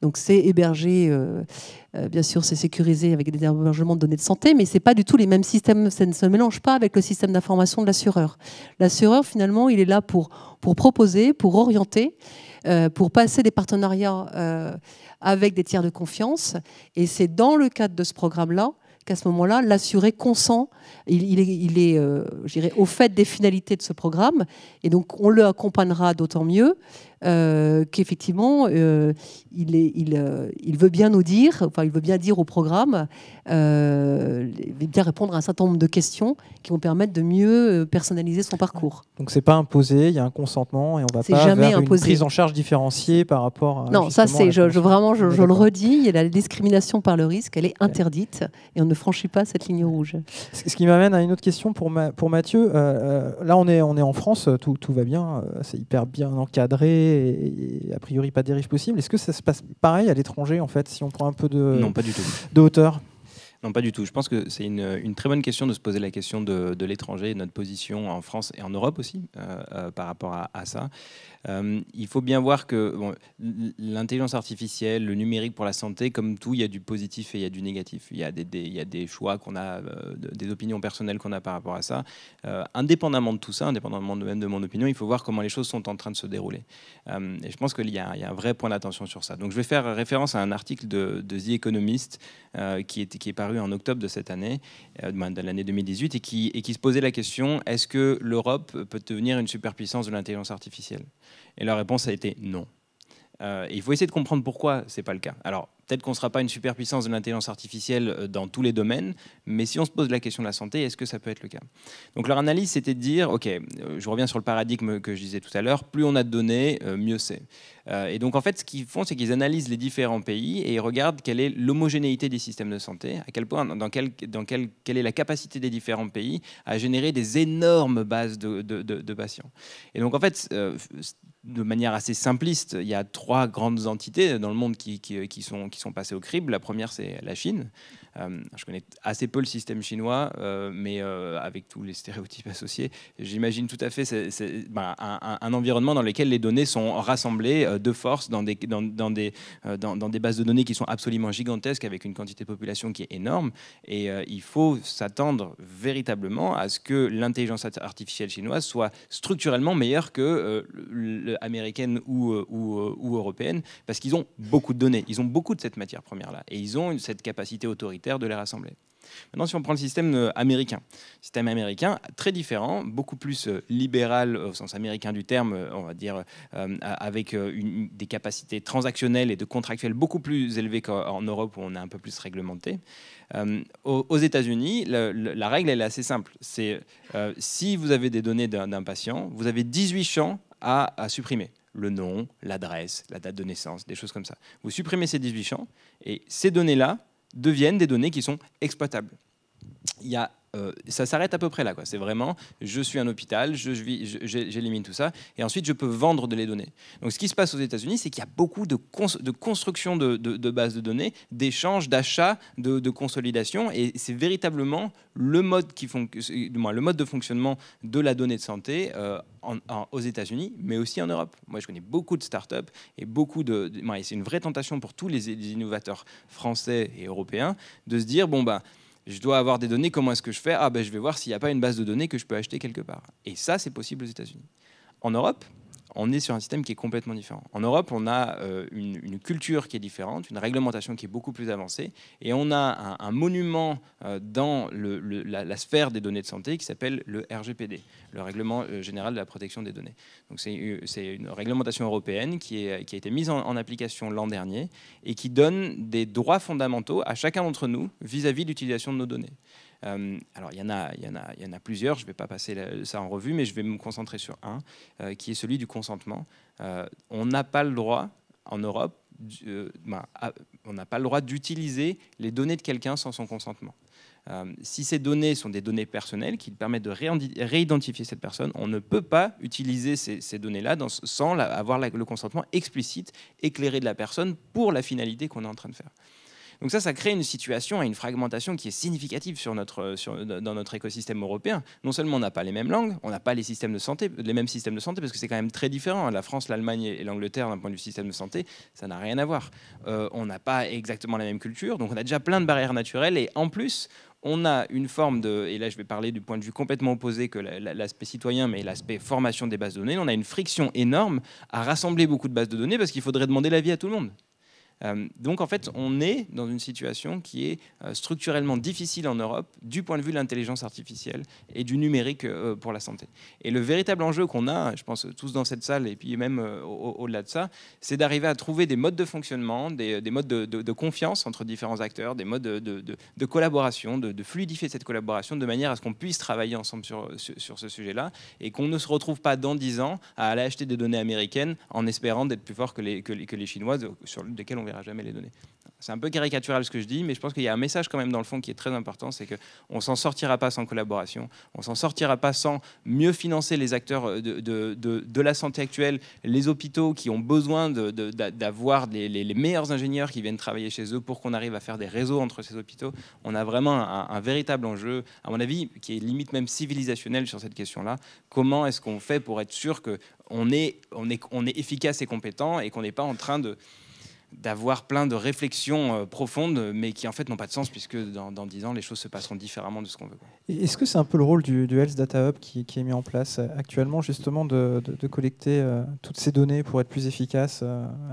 Donc c'est hébergé, euh, euh, bien sûr, c'est sécurisé avec des hébergements de données de santé, mais ce n'est pas du tout les mêmes systèmes, ça ne se mélange pas avec le système d'information de l'assureur. L'assureur, finalement, il est là pour, pour proposer, pour orienter, euh, pour passer des partenariats avec des tiers de confiance, et c'est dans le cadre de ce programme-là qu'à ce moment-là, l'assuré consent, il, est, il au fait des finalités de ce programme, et donc on le accompagnera d'autant mieux euh, qu'effectivement, euh, il, euh, il, veut bien nous dire, enfin, il veut bien dire au programme, il veut bien répondre à un certain nombre de questions qui vont permettre de mieux personnaliser son parcours. Donc, c'est pas imposé, il y a un consentement et on va pas avoir vers une prise en charge différenciée par rapport à. Non, ça, c'est je, je, vraiment, je, je le redis, la discrimination par le risque, elle est interdite et on ne franchit pas cette ligne rouge. Ce qui m'amène à une autre question pour, pour Mathieu. là, on est, on est en France, tout, tout va bien, c'est hyper bien encadré, et, a priori pas de dérive possible. Est-ce que ça se passe pareil à l'étranger en fait, si on prend un peu de, non, pas du tout. hauteur non, pas du tout. Je pense que c'est une, très bonne question de se poser la question de, l'étranger et notre position en France et en Europe aussi euh, euh, par rapport à, à ça. Euh, il faut bien voir que l'intelligence artificielle, le numérique pour la santé, comme tout, il y a du positif et il y a du négatif. Il y a des, choix qu'on a, euh, des opinions personnelles qu'on a par rapport à ça. Euh, indépendamment de tout ça, indépendamment de même de mon opinion, il faut voir comment les choses sont en train de se dérouler. et je pense qu'il y, a un vrai point d'attention sur ça. Donc je vais faire référence à un article de, The Economist qui, est, paru en octobre de cette année, ben, de l'année 2018, et qui, et qui se posait la question, est-ce que l'Europe peut devenir une superpuissance de l'intelligence artificielle et la réponse a été non. Euh, il faut essayer de comprendre pourquoi ce n'est pas le cas. Alors, peut-être qu'on ne sera pas une superpuissance de l'intelligence artificielle euh, dans tous les domaines, mais si on se pose la question de la santé, est-ce que ça peut être le cas Donc, leur analyse, c'était de dire, OK, euh, je reviens sur le paradigme que je disais tout à l'heure, plus on a de données, mieux c'est. et donc, en fait, ce qu'ils font, c'est qu'ils analysent les différents pays et ils regardent quelle est l'homogénéité des systèmes de santé, à quel point, dans, quel, dans quel, quelle est la capacité des différents pays à générer des énormes bases de, de, patients. Et donc, en fait, de manière assez simpliste, il y a trois grandes entités dans le monde qui, sont, passées au crible. La première, c'est la Chine. Euh, je connais assez peu le système chinois, euh, mais euh, avec tous les stéréotypes associés, j'imagine tout à fait ben, un, environnement dans lequel les données sont rassemblées de force dans des, des bases de données qui sont absolument gigantesques, avec une quantité de population qui est énorme. Et il faut s'attendre véritablement à ce que l'intelligence artificielle chinoise soit structurellement meilleure que le euh, américaine ou, euh, euh, ou, européenne, parce qu'ils ont beaucoup de données, ils ont beaucoup de cette matière première-là, et ils ont cette capacité autoritaire de les rassembler. Maintenant, si on prend le système américain, système américain très différent, beaucoup plus libéral au sens américain du terme, on va dire, avec une, des capacités transactionnelles et de contractuelles beaucoup plus élevées qu'en Europe où on est un peu plus réglementé. aux, États-Unis, la, règle elle est assez simple. C'est si vous avez des données d'un patient, vous avez 18 champs à, supprimer. Le nom, l'adresse, la date de naissance, des choses comme ça. Vous supprimez ces 18 champs et ces données-là deviennent des données qui sont exploitables. Il y a euh, ça s'arrête à peu près là. C'est vraiment, je suis un hôpital, j'élimine je, j'élimine tout ça, et ensuite je peux vendre de les données. Donc ce qui se passe aux États-Unis, c'est qu'il y a beaucoup de, de construction de, bases de données, d'échanges, d'achats, de, consolidation, et c'est véritablement le mode, qui le mode de fonctionnement de la donnée de santé euh, aux États-Unis, mais aussi en Europe. Moi, je connais beaucoup de startups et beaucoup de. c'est une vraie tentation pour tous les, innovateurs français et européens de se dire bon, ben. Bah, je dois avoir des données, comment est-ce que je fais Ah ben je vais voir s'il n'y a pas une base de données que je peux acheter quelque part. Et ça, c'est possible aux États-Unis. En Europe, on est sur un système qui est complètement différent. En Europe, on a euh, une, culture qui est différente, une réglementation qui est beaucoup plus avancée, et on a un, monument euh, dans la, sphère des données de santé qui s'appelle le RGPD, le Règlement euh, général de la protection des données. Donc c'est une réglementation européenne qui, a été mise en application l'an dernier et qui donne des droits fondamentaux à chacun d'entre nous vis-à-vis de l'utilisation de nos données. Euh, alors, il y, en a, plusieurs, je ne vais pas passer ça en revue, mais je vais me concentrer sur un, euh, qui est celui du consentement. Euh, on n'a pas le droit, en Europe, ben, on n'a pas le droit d'utiliser les données de quelqu'un sans son consentement. si ces données sont des données personnelles qui permettent de réidentifier cette personne, on ne peut pas utiliser ces, données-là sans avoir le consentement explicite, éclairé de la personne pour la finalité qu'on est en train de faire. Donc ça, ça crée une situation et une fragmentation qui est significative euh, euh, dans notre écosystème européen. Non seulement on n'a pas les mêmes langues, on n'a pas les, systèmes de santé, les mêmes systèmes de santé, parce que c'est quand même très différent. La France, l'Allemagne et l'Angleterre, d'un point de vue système de santé, ça n'a rien à voir. Euh, on n'a pas exactement la même culture, donc on a déjà plein de barrières naturelles, et en plus, on a une forme de, et là je vais parler du point de vue complètement opposé que l'aspect citoyen, mais l'aspect formation des bases de données, on a une friction énorme à rassembler beaucoup de bases de données parce qu'il faudrait demander l'avis à tout le monde. Euh, donc en fait, on est dans une situation qui est euh, structurellement difficile en Europe du point de vue de l'intelligence artificielle et du numérique euh, pour la santé. Et le véritable enjeu qu'on a, je pense tous dans cette salle et puis même au-delà de ça, c'est d'arriver à trouver des modes de fonctionnement, des, modes de, confiance entre différents acteurs, des modes de, collaboration, de, fluidifier cette collaboration de manière à ce qu'on puisse travailler ensemble sur, sur, ce sujet-là et qu'on ne se retrouve pas dans 10 ans à aller acheter des données américaines en espérant d'être plus fort que les, que les, Chinoises sur lesquelles on vient jamais les données. C'est un peu caricatural ce que je dis, mais je pense qu'il y a un message quand même dans le fond qui est très important, c'est qu'on ne s'en sortira pas sans collaboration, on s'en sortira pas sans mieux financer les acteurs euh, de, de, de, la santé actuelle, les hôpitaux qui ont besoin d'avoir les, meilleurs ingénieurs qui viennent travailler chez eux pour qu'on arrive à faire des réseaux entre ces hôpitaux. On a vraiment un, un véritable enjeu, à mon avis, qui est limite même civilisationnel sur cette question-là. Comment est-ce qu'on fait pour être sûr qu'on est, on est, on est efficace et compétent et qu'on n'est pas en train de d'avoir plein de réflexions euh, profondes, mais qui en fait n'ont pas de sens, puisque dans, dans 10 ans, les choses se passeront différemment de ce qu'on veut. Est-ce que c'est un peu le rôle du, Health Data Hub qui, est mis en place euh, actuellement, justement, de, collecter euh, toutes ces données pour être plus efficace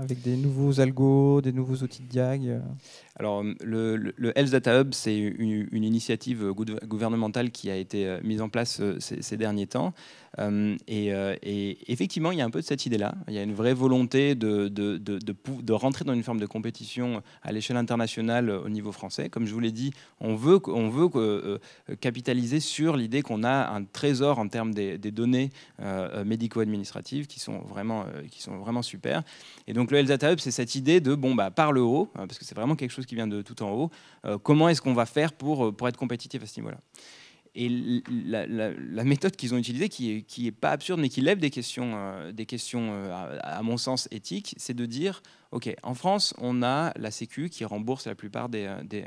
avec des nouveaux algos, des nouveaux outils de diag alors, euh, le, Health Data Hub, c'est une, initiative gouvernementale qui a été euh, mise en place euh, ces, derniers temps. et, effectivement, il y a un peu de cette idée-là. Il y a une vraie volonté de, de, de, de rentrer dans une forme de compétition à l'échelle internationale au niveau français. Comme je vous l'ai dit, on veut, on veut capitaliser sur l'idée qu'on a un trésor en termes des, données médico-administratives qui sont vraiment qui sont vraiment super. Et donc le Health Data Hub, c'est cette idée de bon bah par le haut, hein, parce que c'est vraiment quelque chose qui vient de tout en haut. Euh, comment est-ce qu'on va faire pour, euh, pour être compétitif à ce niveau-là et la, méthode qu'ils ont utilisée, qui n'est qui est pas absurde, mais qui lève des questions, euh, des questions à, mon sens, éthiques, c'est de dire, OK, en France, on a la Sécu qui rembourse la plupart des, des,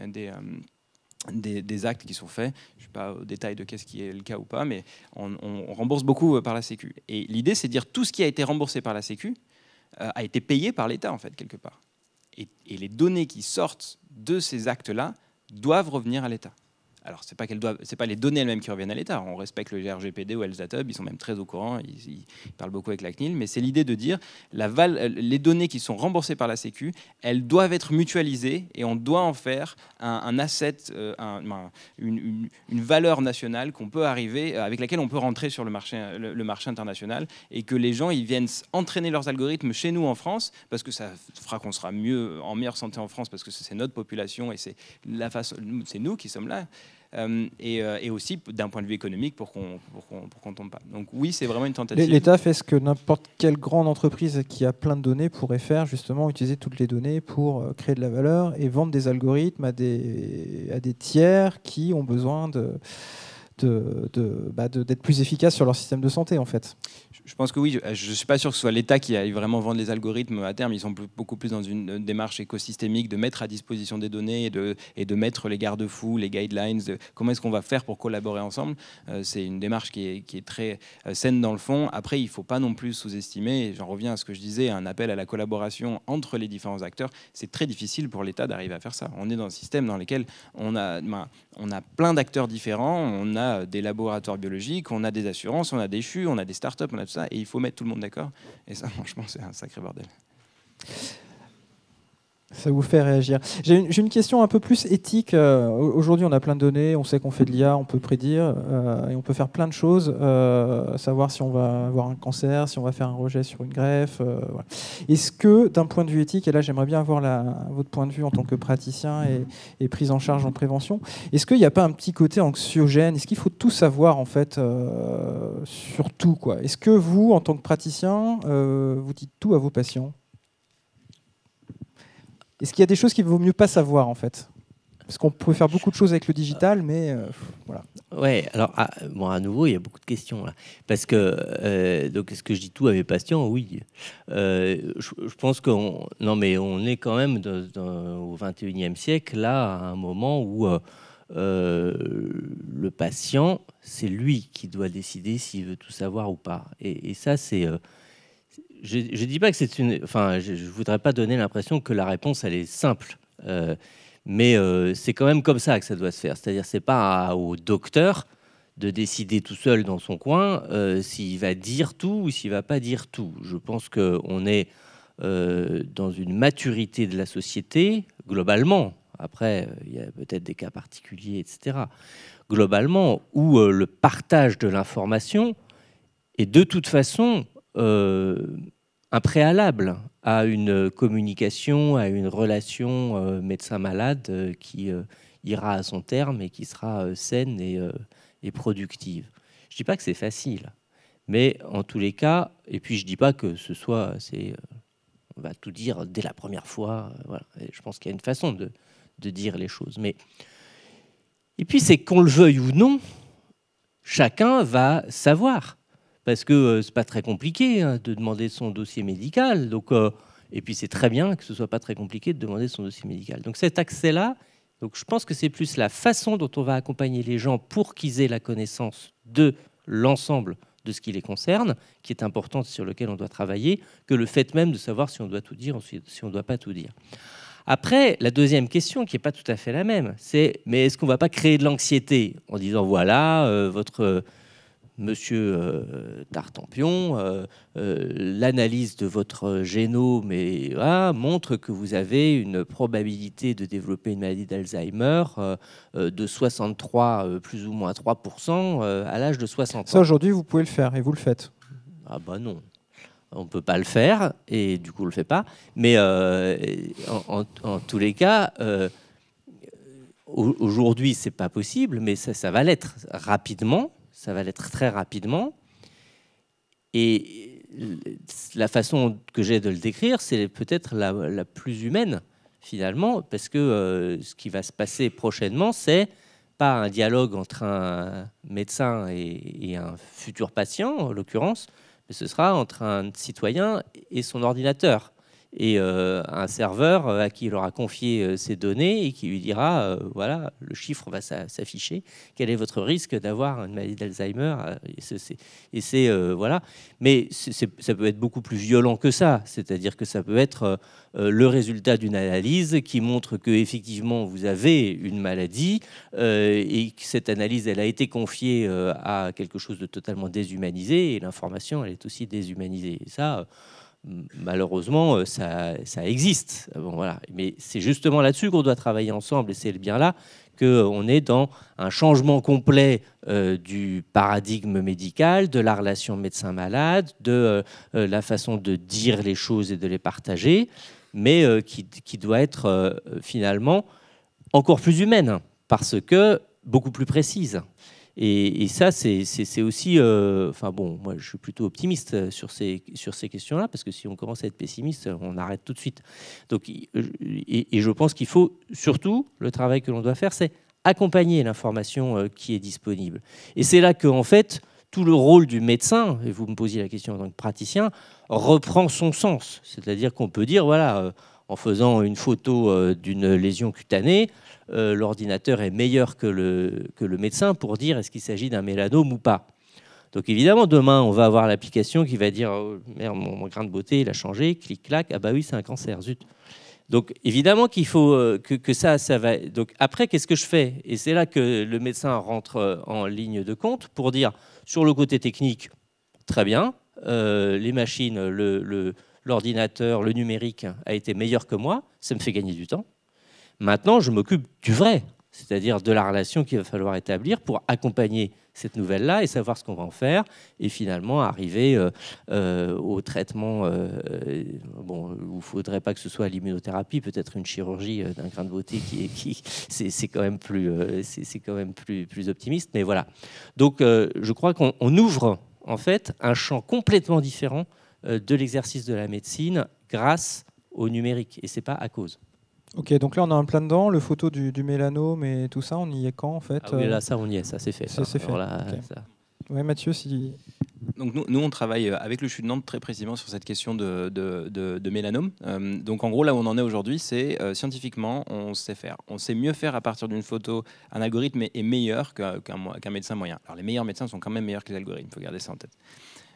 des, des, actes qui sont faits. Je ne suis pas au détail de qu'est-ce qui est le cas ou pas, mais on, rembourse beaucoup par la Sécu. Et l'idée, c'est de dire tout ce qui a été remboursé par la Sécu a été payé par l'État, en fait, quelque part et, les données qui sortent de ces actes-là doivent revenir à l'État. Alors, ce n'est pas, pas les données elles-mêmes qui reviennent à l'État. On respecte le RGPD ou Elzatub, ils sont même très au courant, ils, parlent beaucoup avec la CNIL, mais c'est l'idée de dire la les données qui sont remboursées par la Sécu, elles doivent être mutualisées et on doit en faire un, asset, euh, ben, une, valeur nationale qu'on peut arriver, euh, avec laquelle on peut rentrer sur le marché, le, marché international et que les gens ils viennent entraîner leurs algorithmes chez nous en France parce que ça fera qu'on sera mieux, en meilleure santé en France parce que c'est notre population et c'est nous qui sommes là euh, euh, et, aussi d'un point de vue économique pour qu'on ne tombe pas. Donc oui, c'est vraiment une tentative. L'État fait ce que n'importe quelle grande entreprise qui a plein de données pourrait faire, justement, utiliser toutes les données pour euh, créer de la valeur et vendre des algorithmes à des, à des tiers qui ont besoin de d'être de, de, bah, plus efficaces sur leur système de santé en fait je pense que oui, je ne euh, suis pas sûr que ce soit l'État qui aille vraiment vendre les algorithmes à terme. Ils sont beaucoup plus dans une démarche écosystémique de mettre à disposition des données et de, et de mettre les garde-fous, les guidelines, comment est-ce qu'on va faire pour collaborer ensemble. Euh, c'est une démarche qui est, très euh, saine dans le fond. Après, il ne faut pas non plus sous-estimer, j'en reviens à ce que je disais, un appel à la collaboration entre les différents acteurs. C'est très difficile pour l'État d'arriver à faire ça. On est dans un système dans lequel on a, ben, on a plein d'acteurs différents, on a des laboratoires biologiques, on a des assurances, on a des CHU, on a des startups, on a tout et il faut mettre tout le monde d'accord. Et ça, (laughs) franchement, c'est un sacré bordel. Ça vous fait réagir. J'ai une, question un peu plus éthique. Euh, aujourd'hui, on a plein de données, on sait qu'on fait de l'IA, on peut prédire, euh, et on peut faire plein de choses, euh, savoir si on va avoir un cancer, si on va faire un rejet sur une greffe. Est-ce que, d'un point de vue éthique, et là j'aimerais bien avoir votre point de vue en tant que praticien et, prise en charge en prévention, est-ce qu'il n'y a pas un petit côté anxiogène Est-ce qu'il faut tout savoir, en fait, sur tout Est-ce que vous, en tant que praticien, vous dites tout à vos patients est-ce qu'il y a des choses qu'il vaut mieux pas savoir en fait parce qu'on peut faire beaucoup de choses avec le digital, mais Oui, euh, voilà. Ouais, alors à, ah, bon, à nouveau, il y a beaucoup de questions là, parce que euh, donc est-ce que je dis tout avec patients Oui. Euh, je, pense qu'on non, mais on est quand même au 21e siècle là, à un moment où le patient, c'est lui qui doit décider s'il veut tout savoir ou pas. et ça, c'est je ne dis pas que c'est une. Enfin, je voudrais pas donner l'impression que la réponse, elle est simple. Euh, mais euh, c'est quand même comme ça que ça doit se faire. C'est-à-dire, c'est pas au docteur de décider tout seul dans son coin euh, s'il va dire tout ou s'il va pas dire tout. Je pense qu'on est dans une maturité de la société globalement. Après, il y a peut-être des cas particuliers, etc. Globalement, où le partage de l'information est de toute façon un préalable à une communication, à une relation euh, médecin-malade euh, qui euh, ira à son terme et qui sera saine et, productive. Je ne dis pas que c'est facile, mais en tous les cas, et puis je ne dis pas que ce soit, c'est, on va tout dire dès la première fois, je pense qu'il y a une façon de, de, dire les choses. Mais... Et puis c'est qu'on le veuille ou non, chacun va savoir parce que euh, c'est pas très compliqué hein, de demander son dossier médical. Donc, euh, et puis c'est très bien que ce soit pas très compliqué de demander son dossier médical. Donc cet accès-là, donc je pense que c'est plus la façon dont on va accompagner les gens pour qu'ils aient la connaissance de l'ensemble de ce qui les concerne, qui est importante sur lequel on doit travailler, que le fait même de savoir si on doit tout dire, si on ne doit pas tout dire. Après, la deuxième question, qui n'est pas tout à fait la même, c'est mais est-ce qu'on ne va pas créer de l'anxiété en disant voilà, euh, votre monsieur euh, D'Artempion, Tartampion, euh, euh, l'analyse de votre génome montre que vous avez une probabilité de développer une maladie d'Alzheimer de 63, plus ou moins 3% à l'âge de 60 ans. Ça, aujourd'hui, vous pouvez le faire et vous le faites. Ah bah non on ne peut pas le faire, et du coup, on ne le fait pas. Mais en, tous les cas, aujourd'hui, ce n'est pas possible, mais ça va l'être rapidement ça va l'être très rapidement. Et la façon que j'ai de le décrire, c'est peut-être la, plus humaine, finalement, parce que euh, ce qui va se passer prochainement, c'est pas un dialogue entre un médecin et, et un futur patient, en l'occurrence, mais ce sera entre un citoyen et son ordinateur et euh, un serveur euh, à qui il aura confié euh, ces données et qui lui dira voilà, le chiffre va s'afficher, quel est votre risque d'avoir une maladie d'Alzheimer Et c'est voilà. Mais ça peut être beaucoup plus violent que ça, c'est-à-dire que ça peut être le résultat d'une analyse qui montre que effectivement vous avez une maladie et que cette analyse elle a été confiée à quelque chose de totalement déshumanisé et l'information elle est aussi déshumanisée. ça malheureusement, euh, ça, existe. voilà. Mais c'est justement là-dessus qu'on doit travailler ensemble, et c'est bien là qu'on euh, est dans un changement complet euh, du paradigme médical, de la relation médecin-malade, de la façon de dire les choses et de les partager, mais qui, qui, doit être finalement encore plus humaine, parce que beaucoup plus précise. Et, ça, c'est aussi, euh, enfin bon, moi je suis plutôt optimiste euh, sur ces, sur ces questions-là, parce que si on commence à être pessimiste, on arrête tout de suite. Donc, euh, et, et je pense qu'il faut surtout, le travail que l'on doit faire, c'est accompagner l'information qui est disponible. Et c'est là que, en fait, tout le rôle du médecin, et vous me posiez la question en tant que praticien, reprend son sens. C'est-à-dire qu'on peut dire, voilà, en faisant une photo euh, d'une lésion cutanée, euh, l'ordinateur est meilleur que le, médecin pour dire est-ce qu'il s'agit d'un mélanome ou pas. Donc évidemment, demain, on va avoir l'application qui va dire oh, merde, mon, grain de beauté, il a changé, clic-clac, ah bah oui, c'est un cancer, zut. Donc évidemment qu'il faut euh, que, ça, ça va. Donc après, qu'est-ce que je fais Et c'est là que le médecin rentre en ligne de compte pour dire sur le côté technique, très bien, les machines, le l'ordinateur, le numérique a été meilleur que moi, ça me fait gagner du temps. Maintenant, je m'occupe du vrai, c'est-à-dire de la relation qu'il va falloir établir pour accompagner cette nouvelle-là et savoir ce qu'on va en faire, et finalement arriver euh, euh, au traitement, euh, bon, il ne faudrait pas que ce soit l'immunothérapie, peut-être une chirurgie d'un grain de beauté qui, (laughs) qui c'est quand même, plus, c'est quand même plus, plus optimiste, mais voilà. Donc je crois qu'on ouvre en fait un champ complètement différent euh, de l'exercice de la médecine grâce au numérique, et c'est pas à cause. Ok, donc là on a un plein dedans, le photo du, mélanome et tout ça, on y est quand en fait ah oui, Là euh ça on y est, ça c'est fait. Ça, c'est fait. Là, Mathieu, si... Donc nous, nous, on travaille euh, avec le CHU de Nantes très précisément sur cette question de, de, de, mélanome. donc en gros, là où on en est aujourd'hui, c'est scientifiquement, on sait faire. On sait mieux faire à partir d'une photo. Un algorithme est, meilleur qu'un médecin moyen. Alors les meilleurs médecins sont quand même meilleurs que les algorithmes, il faut garder ça en tête.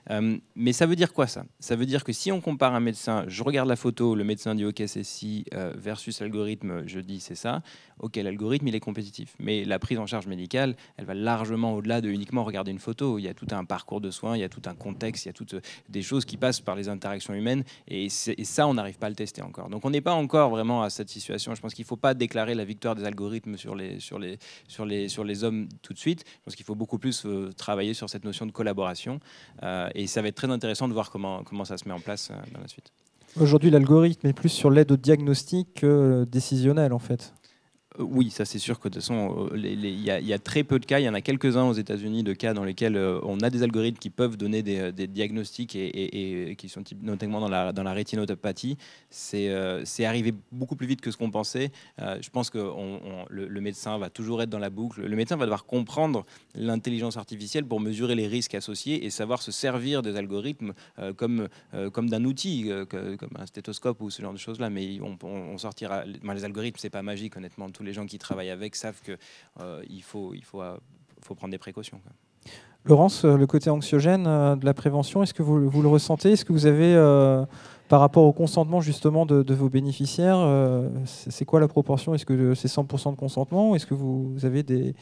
Euh, mais ça veut dire quoi ça Ça veut dire que si on compare un médecin, je regarde la photo, le médecin dit OK c'est si euh, versus l'algorithme, je dis c'est ça. OK l'algorithme il est compétitif, mais la prise en charge médicale, elle va largement au-delà de uniquement regarder une photo. Il y a tout un parcours de soins, il y a tout un contexte, il y a toutes euh, des choses qui passent par les interactions humaines et, ça on n'arrive pas à le tester encore. Donc on n'est pas encore vraiment à cette situation. Je pense qu'il ne faut pas déclarer la victoire des algorithmes sur les sur les sur les sur les hommes tout de suite. Je pense qu'il faut beaucoup plus travailler sur cette notion de collaboration et ça va être très intéressant de voir comment, comment ça se met en place euh, dans la suite. Aujourd'hui, l'algorithme est plus sur l'aide au diagnostic que décisionnel, en fait oui, ça c'est sûr que de euh, il y, a très peu de cas. Il y en a quelques-uns aux États-Unis de cas dans lesquels euh, on a des algorithmes qui peuvent donner des, euh, diagnostics et, qui sont notamment dans la, dans la rétinopathie. C'est arrivé beaucoup plus vite que ce qu'on pensait. je pense que le, médecin va toujours être dans la boucle. Le médecin va devoir comprendre l'intelligence artificielle pour mesurer les risques associés et savoir se servir des algorithmes comme, comme d'un outil, comme un stéthoscope ou ce genre de choses-là. Mais on, sortira. les algorithmes, c'est pas magique, honnêtement. Tous les gens qui travaillent avec savent qu'il euh, faut, il faut, euh, faut prendre des précautions. Laurence, euh, le côté anxiogène de la prévention, est-ce que vous, le ressentez Est-ce que vous avez, par rapport au consentement justement de, vos bénéficiaires, c'est quoi la proportion Est-ce que c'est 100% de consentement est-ce que vous, avez des,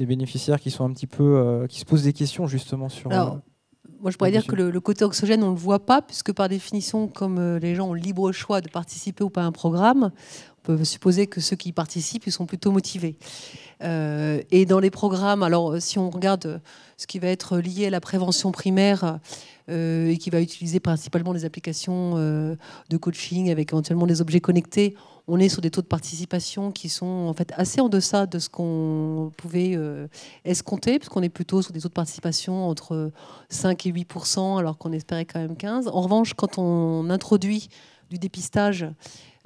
bénéficiaires qui sont un petit peu, qui se posent des questions justement sur Alors, moi, je pourrais dire que le, côté anxiogène, on ne le voit pas, puisque par définition, comme les gens ont libre choix de participer ou pas à un programme, supposer que ceux qui participent, ils sont plutôt motivés. Euh, et dans les programmes, alors euh, si on regarde euh, ce qui va être lié à la prévention primaire et qui va utiliser principalement les applications de coaching avec éventuellement des objets connectés, on est sur des taux de participation qui sont en fait assez en deçà de ce qu'on pouvait escompter, puisqu'on est plutôt sur des taux de participation entre 5 et 8 alors qu'on espérait quand même 15. En revanche, quand on introduit du dépistage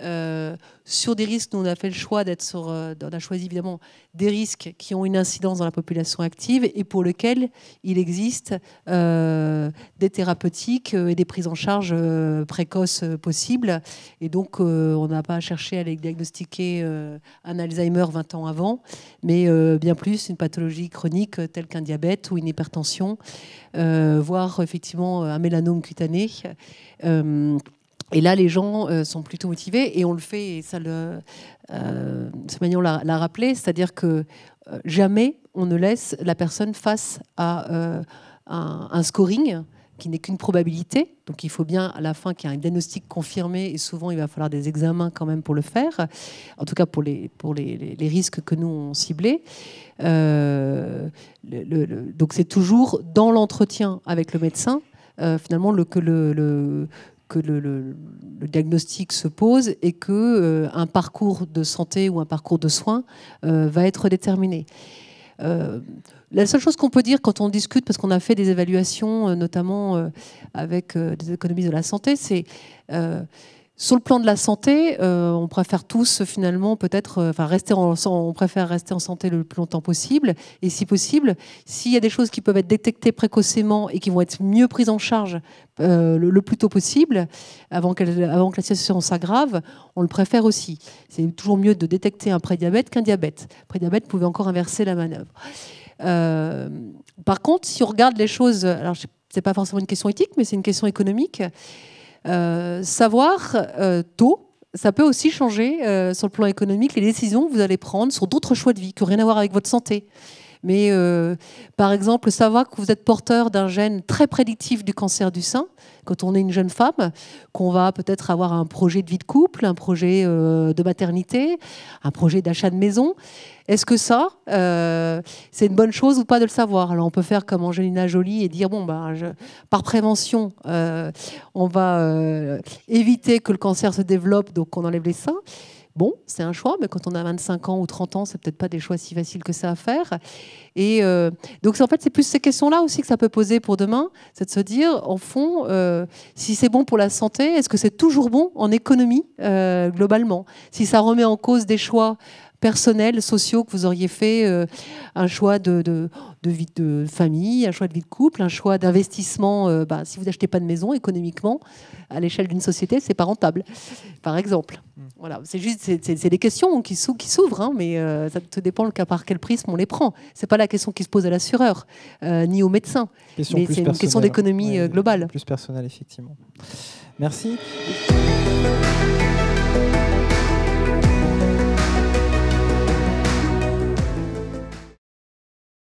euh, sur des risques, nous, on a fait le choix d'être sur. Euh, on a choisi évidemment des risques qui ont une incidence dans la population active et pour lesquels il existe euh, des thérapeutiques et des prises en charge précoces possibles. Et donc, on n'a pas cherché à les diagnostiquer un Alzheimer 20 ans avant, mais bien plus une pathologie chronique telle qu'un diabète ou une hypertension, voire effectivement un mélanome cutané. Et là, les gens euh, sont plutôt motivés et on le fait, et ça le, euh, l'a rappelé, c'est-à-dire que euh, jamais on ne laisse la personne face à euh, un, scoring qui n'est qu'une probabilité. Donc il faut bien à la fin qu'il y ait un diagnostic confirmé et souvent il va falloir des examens quand même pour le faire, en tout cas pour les, pour les, les, risques que nous on ciblés. Le, donc c'est toujours dans l'entretien avec le médecin finalement le, que le, le, que le, diagnostic se pose et que euh, un parcours de santé ou un parcours de soins euh, va être déterminé. Euh, la seule chose qu'on peut dire quand on discute, parce qu'on a fait des évaluations, notamment avec des économistes de la santé, c'est sur le plan de la santé, euh, on préfère tous finalement peut-être, euh, enfin rester en, on préfère rester en santé le plus longtemps possible. Et si possible, s'il y a des choses qui peuvent être détectées précocement et qui vont être mieux prises en charge euh, le, plus tôt possible, avant, que la situation s'aggrave, on le préfère aussi. C'est toujours mieux de détecter un prédiabète qu'un diabète. Prédiabète pouvait encore inverser la manœuvre. par contre, si on regarde les choses, alors c'est pas forcément une question éthique, mais c'est une question économique. Euh, savoir euh, tôt, ça peut aussi changer euh, sur le plan économique les décisions que vous allez prendre sur d'autres choix de vie qui n'ont rien à voir avec votre santé. Mais euh, par exemple, savoir que vous êtes porteur d'un gène très prédictif du cancer du sein, quand on est une jeune femme, qu'on va peut-être avoir un projet de vie de couple, un projet euh, de maternité, un projet d'achat de maison. Est-ce que ça, euh, c'est une bonne chose ou pas de le savoir Alors on peut faire comme Angelina Jolie et dire bon bah par prévention, on va éviter que le cancer se développe, donc on enlève les seins. Bon, c'est un choix, mais quand on a 25 ans ou 30 ans, c'est peut-être pas des choix si faciles que ça à faire. Et euh, donc, en fait, c'est plus ces questions-là aussi que ça peut poser pour demain, c'est de se dire, en fond, euh, si c'est bon pour la santé, est-ce que c'est toujours bon en économie euh, globalement Si ça remet en cause des choix personnels, sociaux que vous auriez fait, euh, un choix de, de, vie de famille, un choix de vie de couple, un choix d'investissement. Euh, bah, si vous n'achetez pas de maison économiquement, à l'échelle d'une société, c'est pas rentable, par exemple. Hmm. Voilà, c'est juste, c'est des questions qui s'ouvrent, hein, mais euh, ça te dépend le cas par quel prisme on les prend. C'est pas la question qui se pose à l'assureur, ni au médecin. mais c'est une question d'économie globale. Plus personnelle, effectivement. Merci.